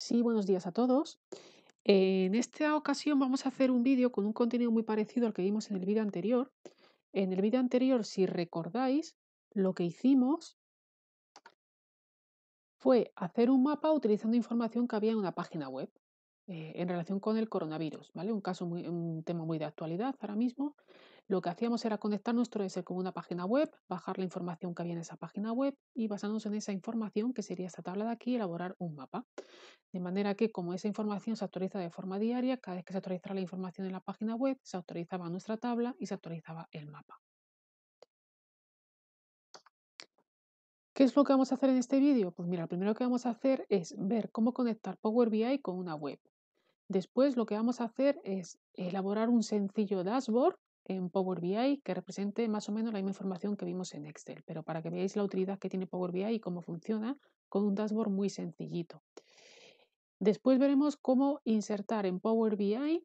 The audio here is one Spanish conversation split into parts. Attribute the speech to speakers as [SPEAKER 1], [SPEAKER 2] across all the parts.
[SPEAKER 1] Sí, buenos días a todos. En esta ocasión vamos a hacer un vídeo con un contenido muy parecido al que vimos en el vídeo anterior. En el vídeo anterior, si recordáis, lo que hicimos fue hacer un mapa utilizando información que había en una página web eh, en relación con el coronavirus, ¿vale? Un caso un tema muy de actualidad ahora mismo. Lo que hacíamos era conectar nuestro S con una página web, bajar la información que había en esa página web y basándonos en esa información, que sería esta tabla de aquí, elaborar un mapa. De manera que como esa información se actualiza de forma diaria, cada vez que se actualizara la información en la página web, se actualizaba nuestra tabla y se actualizaba el mapa. ¿Qué es lo que vamos a hacer en este vídeo? Pues mira, lo primero que vamos a hacer es ver cómo conectar Power BI con una web. Después lo que vamos a hacer es elaborar un sencillo dashboard en Power BI que represente más o menos la misma información que vimos en Excel, pero para que veáis la utilidad que tiene Power BI y cómo funciona con un dashboard muy sencillito. Después veremos cómo insertar en Power BI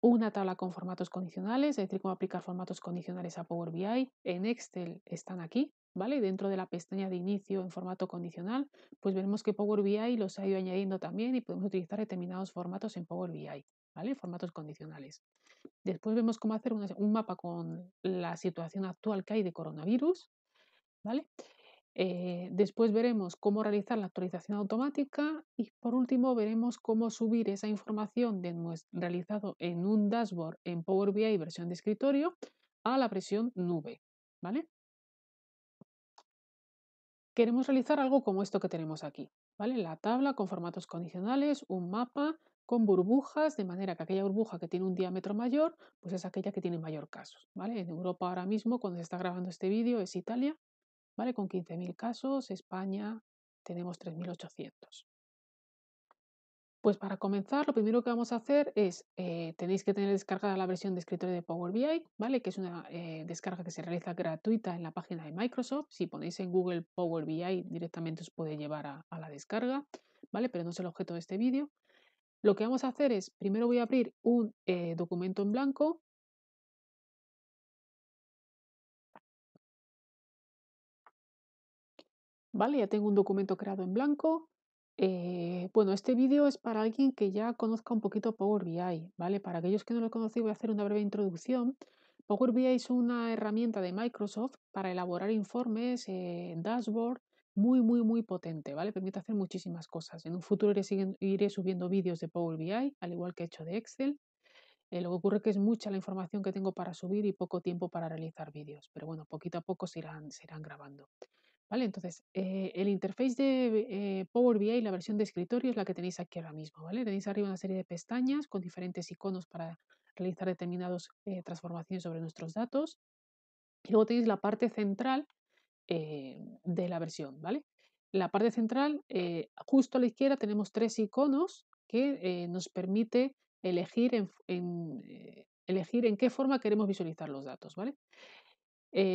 [SPEAKER 1] una tabla con formatos condicionales, es decir, cómo aplicar formatos condicionales a Power BI. En Excel están aquí, ¿vale? Dentro de la pestaña de inicio en formato condicional, pues veremos que Power BI los ha ido añadiendo también y podemos utilizar determinados formatos en Power BI. Formatos condicionales. Después vemos cómo hacer un mapa con la situación actual que hay de coronavirus, ¿vale? Eh, después veremos cómo realizar la actualización automática y por último veremos cómo subir esa información realizada realizado en un dashboard en Power BI versión de escritorio a la presión nube. ¿vale? Queremos realizar algo como esto que tenemos aquí. ¿vale? La tabla con formatos condicionales, un mapa, con burbujas, de manera que aquella burbuja que tiene un diámetro mayor, pues es aquella que tiene mayor casos. ¿vale? En Europa ahora mismo, cuando se está grabando este vídeo, es Italia, ¿vale? con 15.000 casos, España tenemos 3.800. Pues para comenzar, lo primero que vamos a hacer es, eh, tenéis que tener descargada la versión de escritorio de Power BI, ¿vale? que es una eh, descarga que se realiza gratuita en la página de Microsoft. Si ponéis en Google Power BI, directamente os puede llevar a, a la descarga,
[SPEAKER 2] ¿vale? pero no es el objeto de este vídeo. Lo que vamos a hacer es, primero voy a abrir un eh, documento en blanco. Vale, ya tengo un documento creado en blanco.
[SPEAKER 1] Eh, bueno, este vídeo es para alguien que ya conozca un poquito Power BI, ¿vale? Para aquellos que no lo conocen, voy a hacer una breve introducción. Power BI es una herramienta de Microsoft para elaborar informes, en eh, dashboard muy, muy, muy potente, ¿vale? Permite hacer muchísimas cosas. En un futuro iré, subiendo vídeos de Power BI, al igual que he hecho de Excel. Eh, lo que ocurre es que es mucha la información que tengo para subir y poco tiempo para realizar vídeos, pero bueno, poquito a poco se irán, grabando. ¿Vale? Entonces, eh, el interface de eh, Power BI, la versión de escritorio, es la que tenéis aquí ahora mismo. ¿vale? Tenéis arriba una serie de pestañas con diferentes iconos para realizar determinadas transformaciones sobre nuestros datos. Y luego tenéis la parte central, eh, de la versión, ¿vale? La parte central, eh, justo a la izquierda tenemos tres iconos que eh, nos permite elegir en, qué forma queremos visualizar los datos, ¿vale?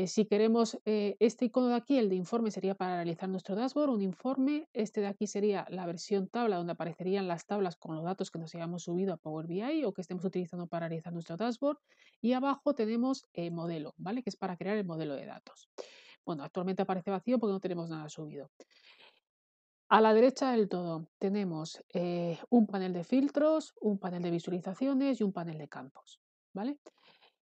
[SPEAKER 1] si queremos este icono de aquí, el de informe sería para realizar nuestro dashboard, un informe. Este de aquí sería la versión tabla donde aparecerían las tablas con los datos que nos hayamos subido a Power BI o que estemos utilizando para realizar nuestro dashboard. Y abajo tenemos el modelo, ¿vale? Que es para crear el modelo de datos. Bueno, actualmente aparece vacío porque no tenemos nada subido. A la derecha del todo tenemos eh, un panel de filtros, un panel de visualizaciones y un panel de campos. ¿vale?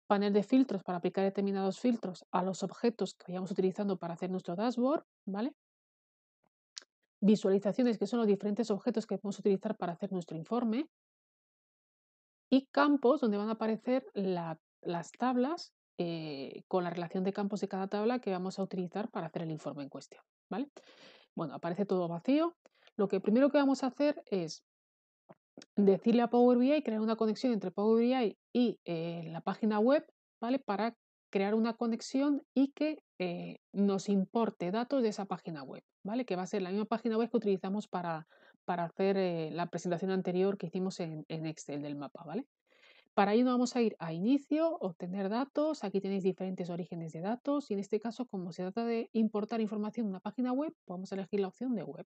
[SPEAKER 1] Panel de filtros para aplicar determinados filtros a los objetos que vayamos utilizando para hacer nuestro dashboard. ¿vale? Visualizaciones que son los diferentes objetos que podemos utilizar para hacer nuestro informe. Y campos donde van a aparecer las tablas eh, con la relación de campos de cada tabla que vamos a utilizar para hacer el informe en cuestión. ¿vale? Bueno, aparece todo vacío. Lo que primero que vamos a hacer es decirle a Power BI, crear una conexión entre Power BI y eh, la página web, ¿vale? Para crear una conexión y que eh, nos importe datos de esa página web, ¿vale? Que va a ser la misma página web que utilizamos para, para hacer la presentación anterior que hicimos en, en, Excel del mapa, ¿vale? Para ello nos vamos a ir a inicio, obtener datos, aquí tenéis diferentes orígenes de datos y en este caso como se trata de importar información de una página web, pues vamos a elegir la opción de web.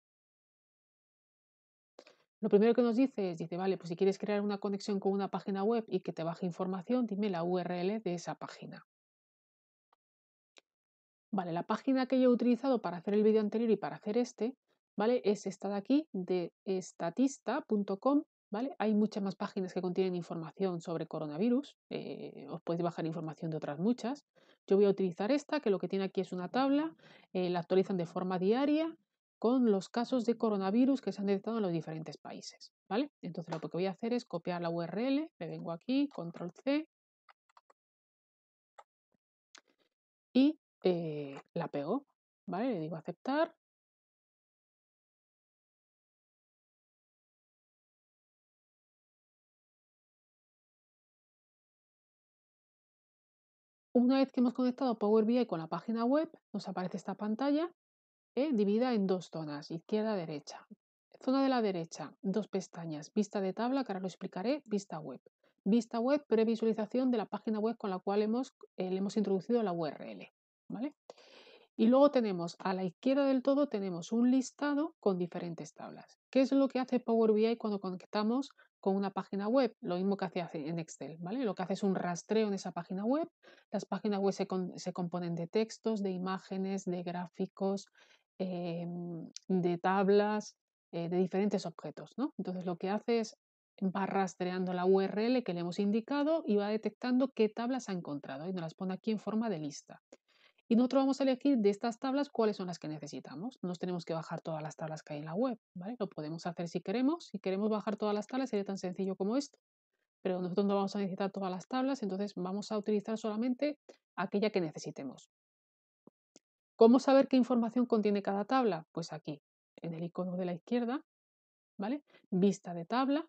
[SPEAKER 1] Lo primero que nos dice es, dice, vale, pues si quieres crear una conexión con una página web y que te baje información, dime la URL de esa página. Vale, la página que yo he utilizado para hacer el vídeo anterior y para hacer este, ¿vale? Es esta de aquí, de estatista.com hay muchas más páginas que contienen información sobre coronavirus, eh, os podéis bajar información de otras muchas. Yo voy a utilizar esta, que lo que tiene aquí es una tabla, eh, la actualizan de forma diaria con los casos de coronavirus que se han detectado en los diferentes países, ¿vale? Entonces lo que voy a hacer es copiar la URL, Le vengo aquí, control
[SPEAKER 2] C, y eh, la pego, Le digo aceptar, Una vez que hemos conectado Power BI con la página web,
[SPEAKER 1] nos aparece esta pantalla eh, dividida en dos zonas, izquierda-derecha. Zona de la derecha, dos pestañas, vista de tabla, que ahora lo explicaré, vista web. Vista web, previsualización de la página web con la cual hemos, eh, le hemos introducido la URL. ¿vale? Y luego tenemos a la izquierda del todo tenemos un listado con diferentes tablas. ¿Qué es lo que hace Power BI cuando conectamos con una página web, lo mismo que hacía en Excel, ¿vale? Lo que hace es un rastreo en esa página web. Las páginas web se, componen de textos, de imágenes, de gráficos, em, de tablas, eh, de diferentes objetos, ¿no? Entonces lo que hace es va rastreando la URL que le hemos indicado y va detectando qué tablas ha encontrado y ¿eh? nos las pone aquí en forma de lista. Y nosotros vamos a elegir de estas tablas cuáles son las que necesitamos. No tenemos que bajar todas las tablas que hay en la web, Lo podemos hacer si queremos. Si queremos bajar todas las tablas sería tan sencillo como esto. Pero nosotros no vamos a necesitar todas las tablas, entonces vamos a utilizar solamente aquella que necesitemos. ¿Cómo saber qué información contiene cada tabla? Pues aquí, en el icono de la izquierda, ¿vale? Vista de tabla.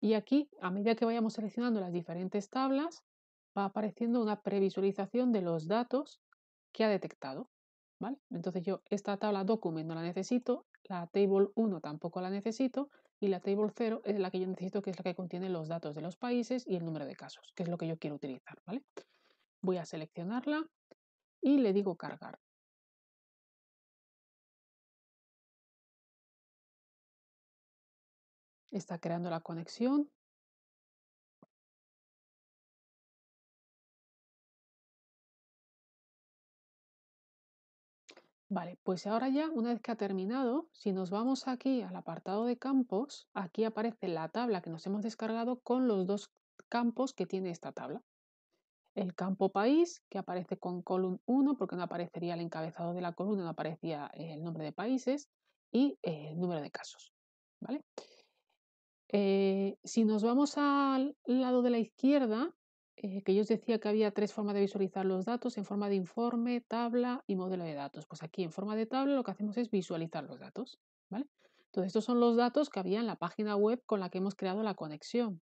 [SPEAKER 1] Y aquí, a medida que vayamos seleccionando las diferentes tablas, va apareciendo una previsualización de los datos que ha detectado. ¿vale? Entonces yo esta tabla document no la necesito, la table 1 tampoco la necesito y la table 0 es la que yo necesito que es la que contiene los datos de los países y el número de casos, que es
[SPEAKER 2] lo que yo quiero utilizar. ¿vale? Voy a seleccionarla y le digo cargar. Está creando la conexión, Vale, pues ahora ya, una vez que ha terminado, si nos vamos aquí al apartado de
[SPEAKER 1] campos, aquí aparece la tabla que nos hemos descargado con los dos campos que tiene esta tabla. El campo país, que aparece con column 1, porque no aparecería el encabezado de la columna, no aparecía eh, el nombre de países, y eh, el número de casos. ¿vale? Eh, si nos vamos al lado de la izquierda, eh, que yo os decía que había tres formas de visualizar los datos, en forma de informe, tabla y modelo de datos. Pues aquí en forma de tabla lo que hacemos es visualizar los datos, ¿vale? Entonces estos son los datos que había en la página web con la que hemos creado la conexión,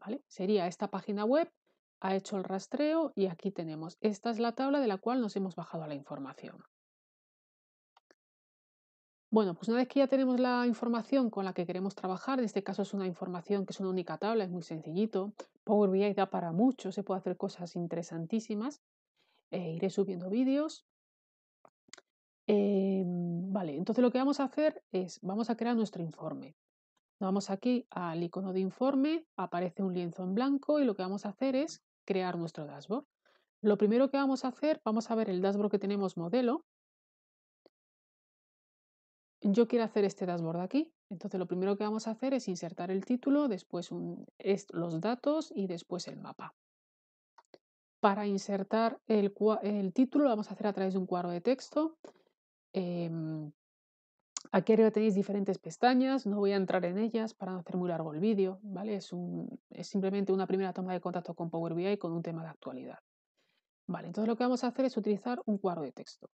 [SPEAKER 1] ¿vale? Sería esta página web, ha hecho el rastreo y aquí tenemos, esta es la tabla de la cual nos hemos bajado la información. Bueno, pues una vez que ya tenemos la información con la que queremos trabajar, en este caso es una información que es una única tabla, es muy sencillito, Power BI da para mucho, se puede hacer cosas interesantísimas. Eh, iré subiendo vídeos. Em, vale, entonces lo que vamos a hacer es, vamos a crear nuestro informe. Vamos aquí al icono de informe, aparece un lienzo en blanco y lo que vamos a hacer es crear nuestro dashboard. Lo primero que vamos a hacer, vamos a ver el dashboard que tenemos modelo yo quiero hacer este dashboard aquí. Entonces lo primero que vamos a hacer es insertar el título, después los datos y después el mapa. Para insertar el, título lo vamos a hacer a través de un cuadro de texto. Em, aquí arriba tenéis diferentes pestañas, no voy a entrar en ellas para no hacer muy largo el vídeo. ¿vale? Es, simplemente una primera toma de contacto con Power BI con un tema de actualidad. Vale, entonces lo que vamos a hacer es utilizar un cuadro de texto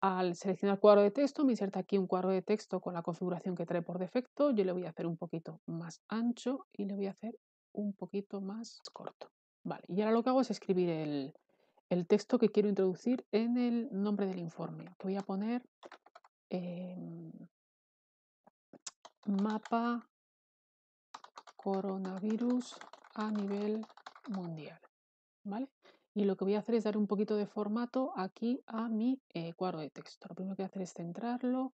[SPEAKER 1] al seleccionar cuadro de texto me inserta aquí un cuadro de texto con la configuración que trae por defecto. Yo le voy a hacer un poquito más ancho y le voy a hacer un poquito más corto. Vale, y ahora lo que hago es escribir el, texto que quiero introducir en el nombre del informe. voy a poner mapa coronavirus a nivel mundial. ¿Vale? y lo que voy a hacer es dar un poquito de formato aquí a mi eh, cuadro de texto. Lo primero que voy a hacer es centrarlo.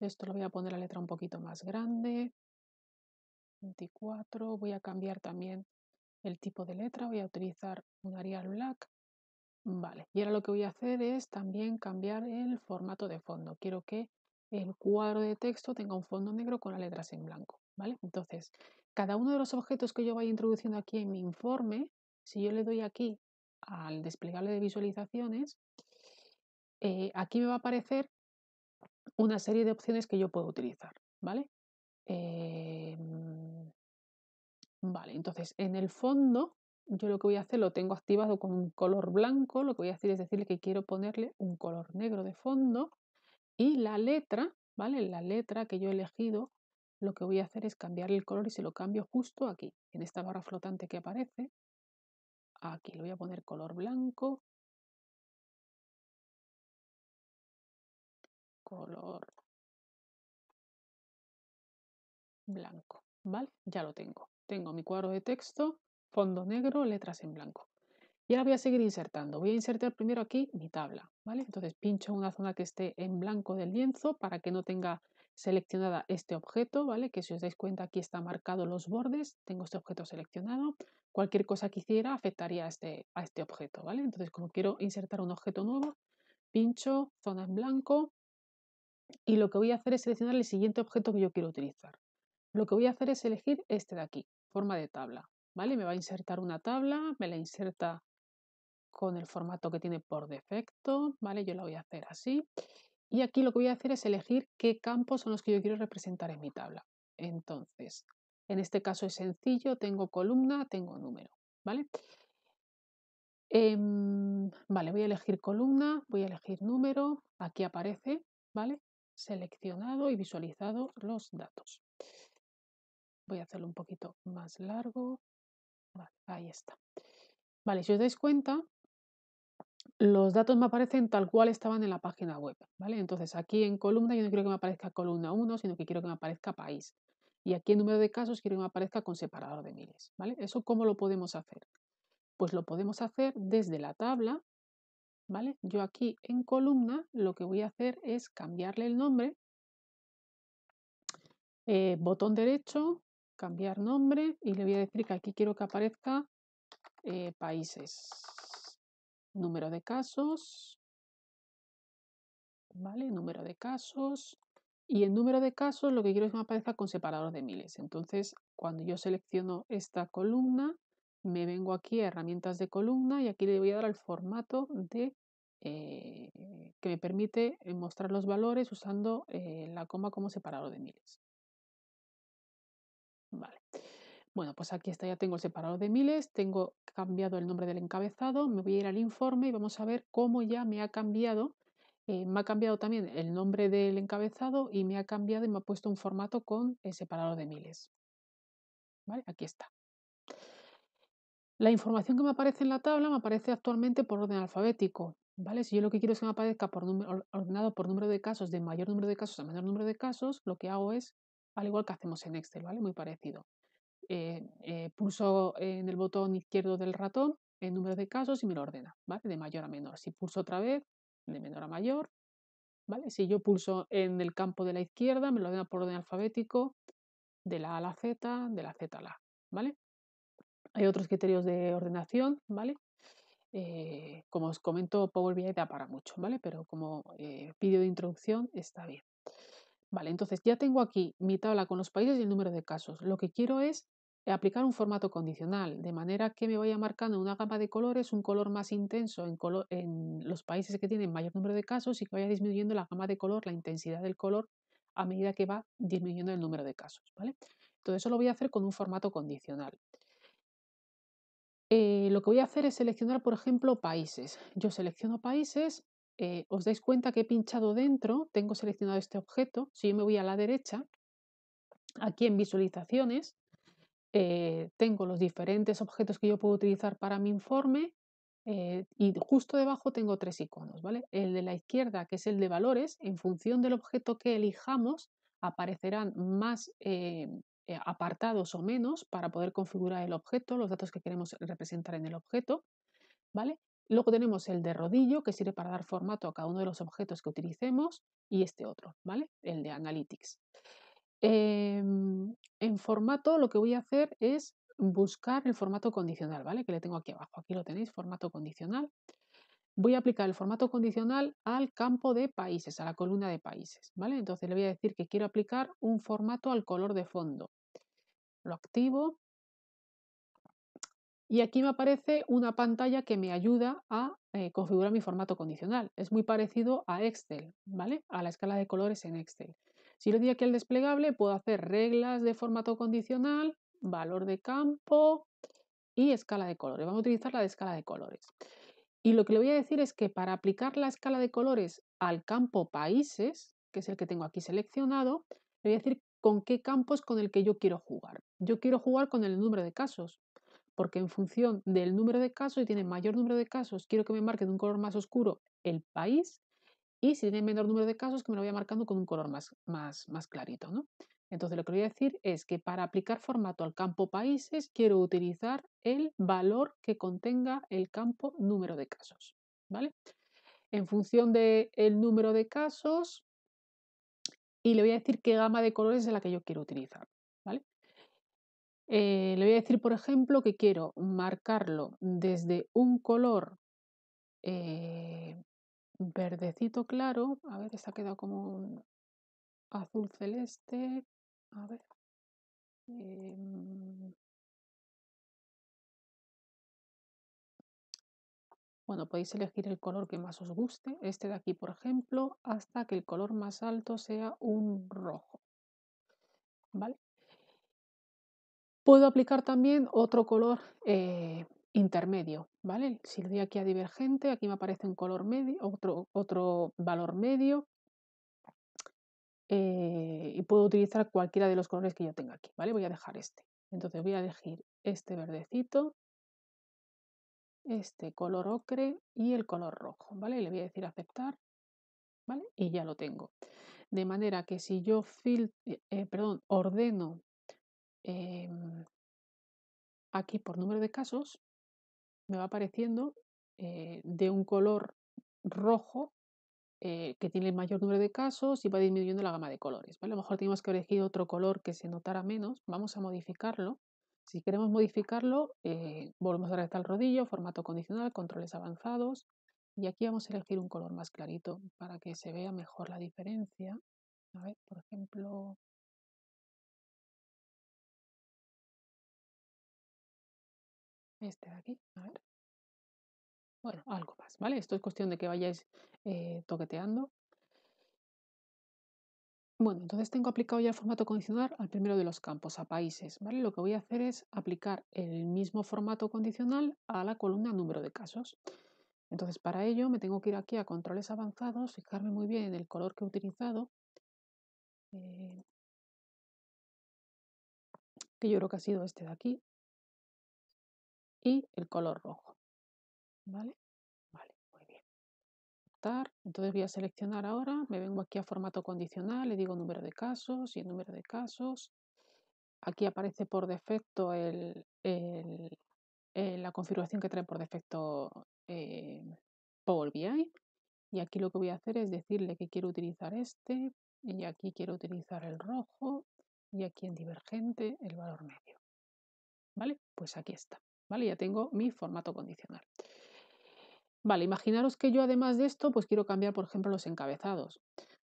[SPEAKER 1] Esto lo voy a poner la letra un poquito más grande. 24. Voy a cambiar también el tipo de letra. Voy a utilizar un Arial Black. Vale. Y ahora lo que voy a hacer es también cambiar el formato de fondo. Quiero que el cuadro de texto tenga un fondo negro con las letras en blanco. ¿Vale? Entonces, cada uno de los objetos que yo vaya introduciendo aquí en mi informe, si yo le doy aquí al desplegable de visualizaciones, eh, aquí me va a aparecer una serie de opciones que yo puedo utilizar, ¿vale? Eh, vale, entonces en el fondo yo lo que voy a hacer lo tengo activado con un color blanco, lo que voy a hacer es decirle que quiero ponerle un color negro de fondo y la letra, ¿vale? La letra que yo he elegido, lo que voy a hacer es cambiarle el color y se lo cambio justo aquí, en esta barra flotante que aparece,
[SPEAKER 2] aquí le voy a poner color blanco, color blanco, ¿vale? Ya lo tengo. Tengo mi cuadro de texto, fondo negro,
[SPEAKER 1] letras en blanco. Y ahora voy a seguir insertando. Voy a insertar primero aquí mi tabla, ¿vale? Entonces pincho una zona que esté en blanco del lienzo para que no tenga seleccionada este objeto, ¿vale? Que si os dais cuenta aquí está marcado los bordes, tengo este objeto seleccionado. Cualquier cosa que hiciera afectaría a este, a este objeto, ¿vale? Entonces, como quiero insertar un objeto nuevo, pincho, zona en blanco, y lo que voy a hacer es seleccionar el siguiente objeto que yo quiero utilizar. Lo que voy a hacer es elegir este de aquí, forma de tabla, ¿vale? Me va a insertar una tabla, me la inserta con el formato que tiene por defecto, ¿vale? Yo la voy a hacer así y aquí lo que voy a hacer es elegir qué campos son los que yo quiero representar en mi tabla. Entonces, en este caso es sencillo, tengo columna, tengo número, ¿vale? Em, vale, voy a elegir columna, voy a elegir número, aquí aparece, ¿vale? Seleccionado y visualizado los datos. Voy a hacerlo un poquito más largo. ahí está. Vale, si os dais cuenta, los datos me aparecen tal cual estaban en la página web, ¿vale? Entonces aquí en columna yo no quiero que me aparezca columna 1, sino que quiero que me aparezca país. Y aquí en número de casos quiero que me aparezca con separador de miles, ¿vale? ¿Eso cómo lo podemos hacer? Pues lo podemos hacer desde la tabla, ¿vale? Yo aquí en columna lo que voy a hacer es cambiarle el nombre, eh, botón derecho, cambiar nombre y le voy a decir que aquí quiero que aparezca eh, países número de casos, ¿vale? Número de casos. Y el número de casos lo que quiero es que me aparezca con separador de miles. Entonces, cuando yo selecciono esta columna, me vengo aquí a herramientas de columna y aquí le voy a dar al formato de eh, que me permite eh, mostrar los valores usando eh, la coma como separador de miles. Vale. Bueno, pues aquí está, ya tengo el separador de miles, tengo cambiado el nombre del encabezado, me voy a ir al informe y vamos a ver cómo ya me ha cambiado. Eh, me ha cambiado también el nombre del encabezado y me ha cambiado y me ha puesto un formato con el separador de miles. ¿Vale? Aquí está. La información que me aparece en la tabla me aparece actualmente por orden alfabético. ¿Vale? Si yo lo que quiero es que me aparezca por ordenado por número de casos, de mayor número de casos a menor número de casos, lo que hago es, al igual que hacemos en Excel, ¿vale? Muy parecido. Eh, eh, pulso en el botón izquierdo del ratón el número de casos y me lo ordena, ¿vale? De mayor a menor. Si pulso otra vez, de menor a mayor, ¿vale? Si yo pulso en el campo de la izquierda, me lo ordena por orden alfabético, de la A a la Z, de la Z a la A, ¿vale? Hay otros criterios de ordenación, ¿vale? Eh, como os comento, Power BI da para mucho, ¿vale? Pero como pido de introducción está bien. Vale, entonces ya tengo aquí mi tabla con los países y el número de casos. Lo que quiero es aplicar un formato condicional, de manera que me vaya marcando una gama de colores, un color más intenso en, los países que tienen mayor número de casos y que vaya disminuyendo la gama de color, la intensidad del color, a medida que va disminuyendo el número de casos. ¿vale? Todo eso lo voy a hacer con un formato condicional. Eh, lo que voy a hacer es seleccionar, por ejemplo, países. Yo selecciono países, eh, os dais cuenta que he pinchado dentro, tengo seleccionado este objeto. Si yo me voy a la derecha, aquí en visualizaciones, eh, tengo los diferentes objetos que yo puedo utilizar para mi informe eh, y justo debajo tengo tres iconos, El de la izquierda, que es el de valores, en función del objeto que elijamos, aparecerán más eh, apartados o menos para poder configurar el objeto, los datos que queremos representar en el objeto, ¿vale? Luego tenemos el de rodillo, que sirve para dar formato a cada uno de los objetos que utilicemos, y este otro, ¿vale? El de Analytics. Em, en formato lo que voy a hacer es buscar el formato condicional, ¿vale? Que le tengo aquí abajo. Aquí lo tenéis, formato condicional. Voy a aplicar el formato condicional al campo de países, a la columna de países, ¿vale? Entonces le voy a decir que quiero aplicar un formato al color de fondo. Lo activo. Y aquí me aparece una pantalla que me ayuda a eh, configurar mi formato condicional. Es muy parecido a Excel, ¿vale? A la escala de colores en Excel. Si le doy aquí al desplegable, puedo hacer reglas de formato condicional, valor de campo y escala de colores. Vamos a utilizar la de escala de colores. Y lo que le voy a decir es que para aplicar la escala de colores al campo países, que es el que tengo aquí seleccionado, le voy a decir con qué campo es con el que yo quiero jugar. Yo quiero jugar con el número de casos, porque en función del número de casos, si tiene mayor número de casos, quiero que me marque de un color más oscuro el país y si tiene menor número de casos, que me lo a marcando con un color más, más, más clarito. ¿no? Entonces lo que voy a decir es que para aplicar formato al campo países quiero utilizar el valor que contenga el campo número de casos. ¿vale? En función del número de casos y le voy a decir qué gama de colores es la que yo quiero utilizar. ¿vale? Eh, le voy a decir, por ejemplo, que quiero marcarlo desde un color eh, verdecito
[SPEAKER 2] claro. A veces ha quedado como un azul celeste. A ver. Em, bueno, podéis elegir el color que más os guste, este de aquí por
[SPEAKER 1] ejemplo, hasta que el color más alto sea un rojo. ¿Vale? Puedo aplicar también otro color eh, intermedio, ¿vale? Si le doy aquí a divergente, aquí me aparece un color medio, otro, otro valor medio eh, y puedo utilizar cualquiera de los colores que yo tenga aquí, ¿vale? Voy a dejar este. Entonces voy a elegir este verdecito, este color ocre y el color rojo, ¿vale? Le voy a decir aceptar, ¿vale? Y ya lo tengo. De manera que si yo fil eh, eh, perdón, ordeno em, aquí por número de casos, me va apareciendo eh, de un color rojo eh, que tiene el mayor número de casos y va disminuyendo la gama de colores. A lo mejor tenemos que elegir otro color que se notara menos. Vamos a modificarlo. Si queremos modificarlo, eh, volvemos a al rodillo, formato condicional, controles avanzados. Y aquí vamos a elegir un color más clarito para
[SPEAKER 2] que se vea mejor la diferencia. A ver, por ejemplo, este de aquí, Bueno, algo más, ¿vale? Esto es cuestión de que vayáis eh, toqueteando.
[SPEAKER 1] Bueno, entonces tengo aplicado ya el formato condicional al primero de los campos, a países, ¿vale? Lo que voy a hacer es aplicar el mismo formato condicional a la columna número de casos. Entonces, para ello me tengo que ir aquí a controles avanzados, fijarme
[SPEAKER 2] muy bien en el color que he utilizado, eh, que yo creo que ha sido este de aquí, y el color rojo. ¿Vale? Vale, muy bien. Entonces voy a
[SPEAKER 1] seleccionar ahora, me vengo aquí a formato condicional, le digo número de casos y el número de casos. Aquí aparece por defecto el, eh, la configuración que trae por defecto eh, Power BI. Y aquí lo que voy a hacer es decirle que quiero utilizar este, y aquí quiero utilizar el rojo, y aquí en divergente el valor medio. ¿Vale? Pues aquí está. ¿vale? Ya tengo mi formato condicional. Vale, imaginaros que yo además de esto, pues quiero cambiar, por ejemplo, los encabezados.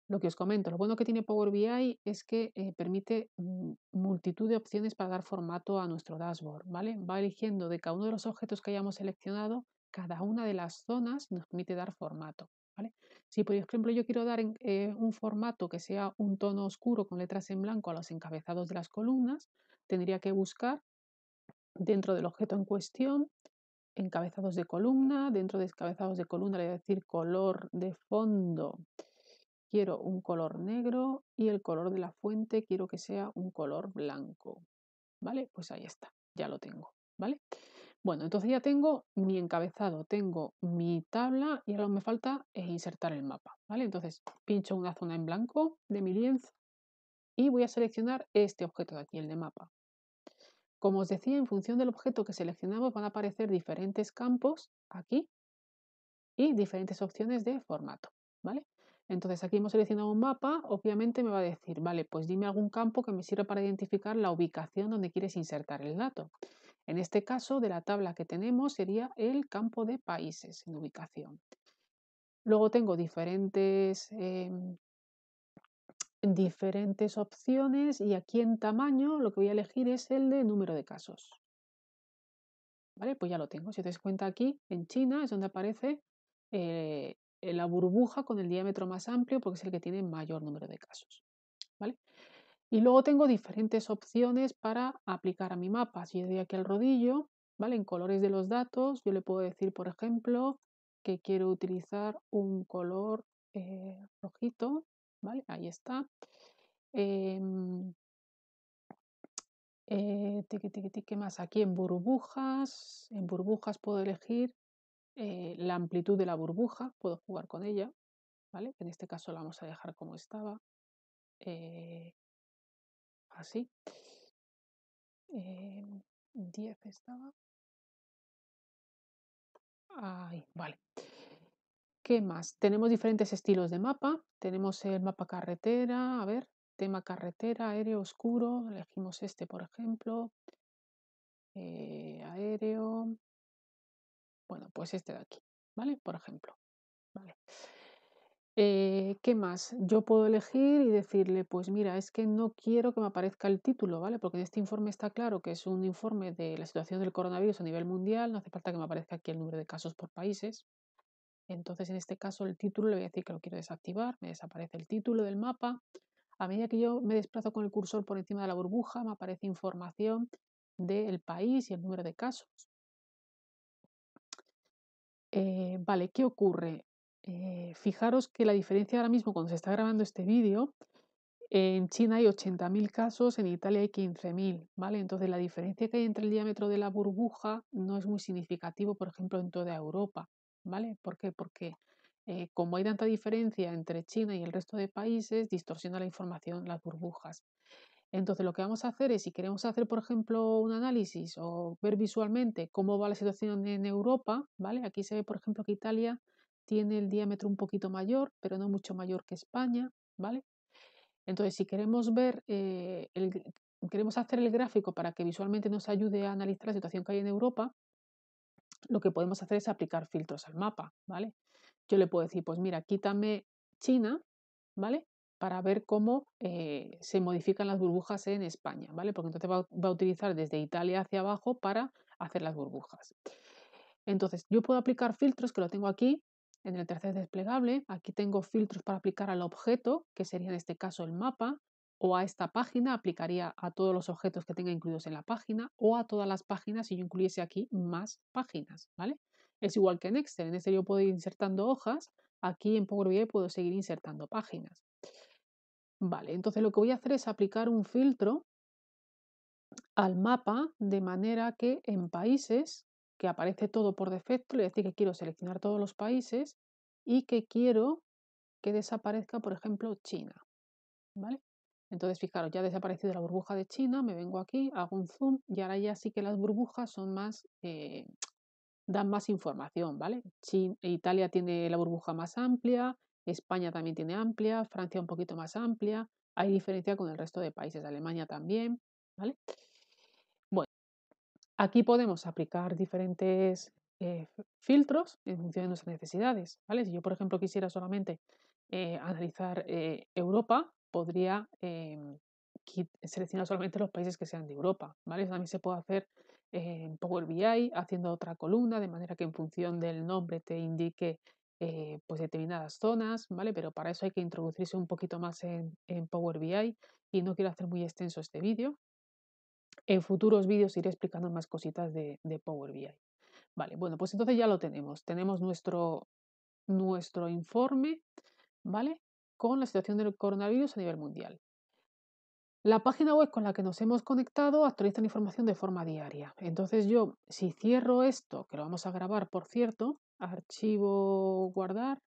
[SPEAKER 1] Lo que os comento, lo bueno que tiene Power BI es que eh, permite mm, multitud de opciones para dar formato a nuestro dashboard, ¿vale? Va eligiendo de cada uno de los objetos que hayamos seleccionado, cada una de las zonas nos permite dar formato, ¿vale? Si, por ejemplo, yo quiero dar eh, un formato que sea un tono oscuro con letras en blanco a los encabezados de las columnas, tendría que buscar dentro del objeto en cuestión, encabezados de columna, dentro de encabezados de columna le voy a decir color de fondo, quiero un color negro y el color de la fuente quiero que sea un color blanco, ¿vale? Pues ahí está, ya lo tengo, ¿vale? Bueno, entonces ya tengo mi encabezado, tengo mi tabla y ahora me falta es eh, insertar el mapa, ¿vale? Entonces pincho una zona en blanco de mi lienzo y voy a seleccionar este objeto de aquí, el de mapa. Como os decía, en función del objeto que seleccionamos van a aparecer diferentes campos aquí y diferentes opciones de formato, ¿vale? Entonces aquí hemos seleccionado un mapa, obviamente me va a decir, vale, pues dime algún campo que me sirva para identificar la ubicación donde quieres insertar el dato. En este caso, de la tabla que tenemos sería el campo de países en ubicación. Luego tengo diferentes em, diferentes opciones y aquí en tamaño lo que voy a elegir es el de número de casos. Vale, pues ya lo tengo. Si te das cuenta aquí, en China es donde aparece eh, la burbuja con el diámetro más amplio porque es el que tiene mayor número de casos. ¿Vale? Y luego tengo diferentes opciones para aplicar a mi mapa. Si yo doy aquí al rodillo, ¿vale? En colores de los datos, yo le puedo decir, por ejemplo, que quiero utilizar un color eh, rojito ¿vale? Ahí está. Em, eh, más aquí en burbujas. En burbujas puedo elegir eh, la amplitud de la burbuja, puedo jugar con ella, ¿vale? En
[SPEAKER 2] este caso la vamos a dejar como estaba. Eh, así. 10 em, estaba.
[SPEAKER 1] Ahí, vale. ¿Qué más? Tenemos diferentes estilos de mapa. Tenemos el mapa carretera, a ver, tema carretera, aéreo, oscuro.
[SPEAKER 2] Elegimos este, por ejemplo. Eh, aéreo. Bueno, pues este de aquí, ¿vale? Por ejemplo.
[SPEAKER 1] Eh, ¿Qué más? Yo puedo elegir y decirle, pues mira, es que no quiero que me aparezca el título, ¿vale? Porque en este informe está claro que es un informe de la situación del coronavirus a nivel mundial, no hace falta que me aparezca aquí el número de casos por países, entonces, en este caso, el título le voy a decir que lo quiero desactivar, me desaparece el título del mapa. A medida que yo me desplazo con el cursor por encima de la burbuja, me aparece información del país y el número de casos. Eh, vale, ¿qué ocurre? Eh, fijaros que la diferencia ahora mismo cuando se está grabando este vídeo, en China hay 80.000 casos, en Italia hay 15.000, ¿vale? Entonces la diferencia que hay entre el diámetro de la burbuja no es muy significativo, por ejemplo, en toda Europa. ¿vale? ¿Por qué? Porque eh, como hay tanta diferencia entre China y el resto de países, distorsiona la información las burbujas. Entonces, lo que vamos a hacer es, si queremos hacer, por ejemplo, un análisis o ver visualmente cómo va la situación en Europa, ¿vale? Aquí se ve, por ejemplo, que Italia tiene el diámetro un poquito mayor, pero no mucho mayor que España, ¿vale? Entonces, si queremos ver, eh, queremos hacer el gráfico para que visualmente nos ayude a analizar la situación que hay en Europa, lo que podemos hacer es aplicar filtros al mapa, ¿vale? Yo le puedo decir, pues mira, quítame China, ¿vale? Para ver cómo eh, se modifican las burbujas en España, ¿vale? Porque entonces va, va, a utilizar desde Italia hacia abajo para hacer las burbujas. Entonces, yo puedo aplicar filtros que lo tengo aquí en el tercer desplegable. Aquí tengo filtros para aplicar al objeto, que sería en este caso el mapa o a esta página, aplicaría a todos los objetos que tenga incluidos en la página o a todas las páginas si yo incluyese aquí más páginas, ¿vale? Es igual que en Excel, en Excel yo puedo ir insertando hojas, aquí en Power BI puedo seguir insertando páginas. Vale, entonces lo que voy a hacer es aplicar un filtro al mapa de manera que en países, que aparece todo por defecto, le decir que quiero seleccionar todos los países y que quiero que desaparezca, por ejemplo, China. ¿Vale? Entonces, fijaros, ya ha desaparecido la burbuja de China, me vengo aquí, hago un zoom y ahora ya sí que las burbujas son más, eh, dan más información, ¿vale? Italia tiene la burbuja más amplia, España también tiene amplia, Francia un poquito más amplia, hay diferencia con el resto de países, Alemania también, ¿vale? Bueno, aquí podemos aplicar diferentes eh, filtros en función de nuestras necesidades, ¿vale? Si yo, por ejemplo, quisiera solamente eh, analizar Europa, podría eh, seleccionar solamente los países que sean de Europa. ¿vale? También se puede hacer eh, en Power BI haciendo otra columna, de manera que en función del nombre te indique eh, pues determinadas zonas, ¿vale? Pero para eso hay que introducirse un poquito más en, Power BI y no quiero hacer muy extenso este vídeo. En futuros vídeos iré explicando más cositas de, de, Power BI. Vale, bueno, pues entonces ya lo tenemos. Tenemos nuestro, nuestro informe, ¿vale? con la situación del coronavirus a nivel mundial. La página web con la que nos hemos conectado actualiza la información de forma diaria. Entonces yo, si cierro esto, que lo vamos a grabar, por cierto, archivo guardar,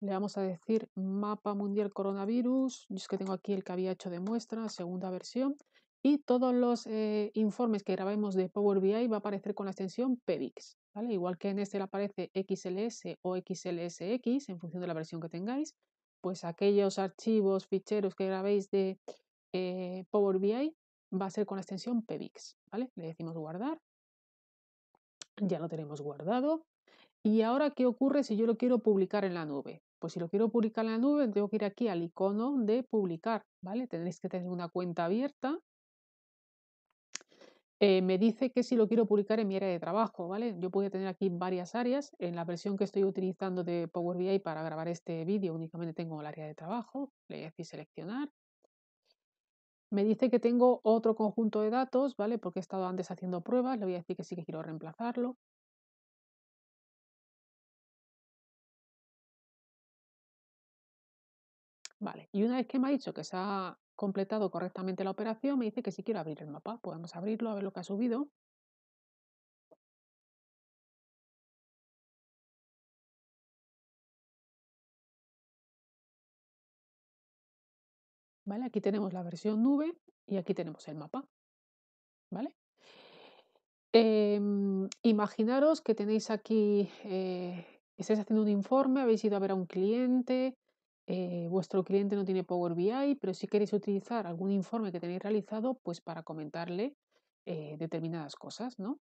[SPEAKER 1] le vamos a decir mapa mundial coronavirus, es que tengo aquí el que había hecho de muestra, segunda versión, y todos los eh, informes que grabemos de Power BI va a aparecer con la extensión pbix, ¿vale? Igual que en este le aparece XLS o XLSX en función de la versión que tengáis, pues aquellos archivos, ficheros que grabéis de eh, Power BI va a ser con la extensión pbix, ¿vale? Le decimos guardar, ya lo tenemos guardado. Y ahora, ¿qué ocurre si yo lo quiero publicar en la nube? Pues si lo quiero publicar en la nube, tengo que ir aquí al icono de publicar, ¿vale? Tendréis que tener una cuenta abierta eh, me dice que si lo quiero publicar en mi área de trabajo, ¿vale? Yo puedo tener aquí varias áreas. En la versión que estoy utilizando de Power BI para grabar este vídeo únicamente tengo el área de trabajo, le voy a decir seleccionar. Me dice
[SPEAKER 2] que tengo otro conjunto de datos, ¿vale? Porque he estado antes haciendo pruebas, le voy a decir que sí que quiero reemplazarlo. Vale, y una vez que me ha dicho que se ha completado correctamente la operación, me dice que si quiero abrir el mapa, podemos abrirlo a ver lo que ha subido. ¿Vale? Aquí tenemos la versión nube y aquí tenemos el mapa. ¿Vale? Em,
[SPEAKER 1] imaginaros que tenéis aquí, eh, estáis haciendo un informe, habéis ido a ver a un cliente, eh, vuestro cliente no tiene Power BI, pero si queréis utilizar algún informe que tenéis realizado, pues para comentarle eh, determinadas cosas, ¿no?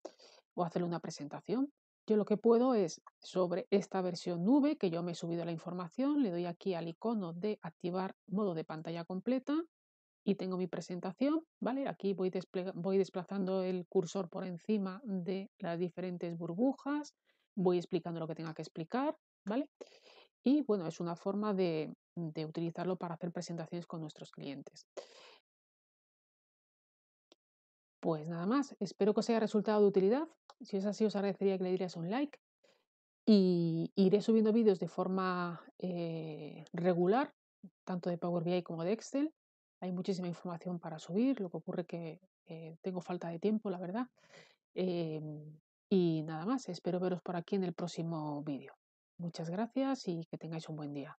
[SPEAKER 1] O hacerle una presentación. Yo lo que puedo es, sobre esta versión nube, que yo me he subido la información, le doy aquí al icono de activar modo de pantalla completa y tengo mi presentación, ¿vale? Aquí voy, voy desplazando el cursor por encima de las diferentes burbujas, voy explicando lo que tenga que explicar, ¿vale? Y bueno, es una forma de, utilizarlo para hacer presentaciones con nuestros clientes. Pues nada más, espero que os haya resultado de utilidad. Si es así, os agradecería que le dierais un like. Y iré subiendo vídeos de forma eh, regular, tanto de Power BI como de Excel. Hay muchísima información para subir, lo que ocurre que eh, tengo falta de tiempo, la verdad. Em, y
[SPEAKER 2] nada más, espero veros por aquí en el próximo vídeo. Muchas gracias y que tengáis un buen día.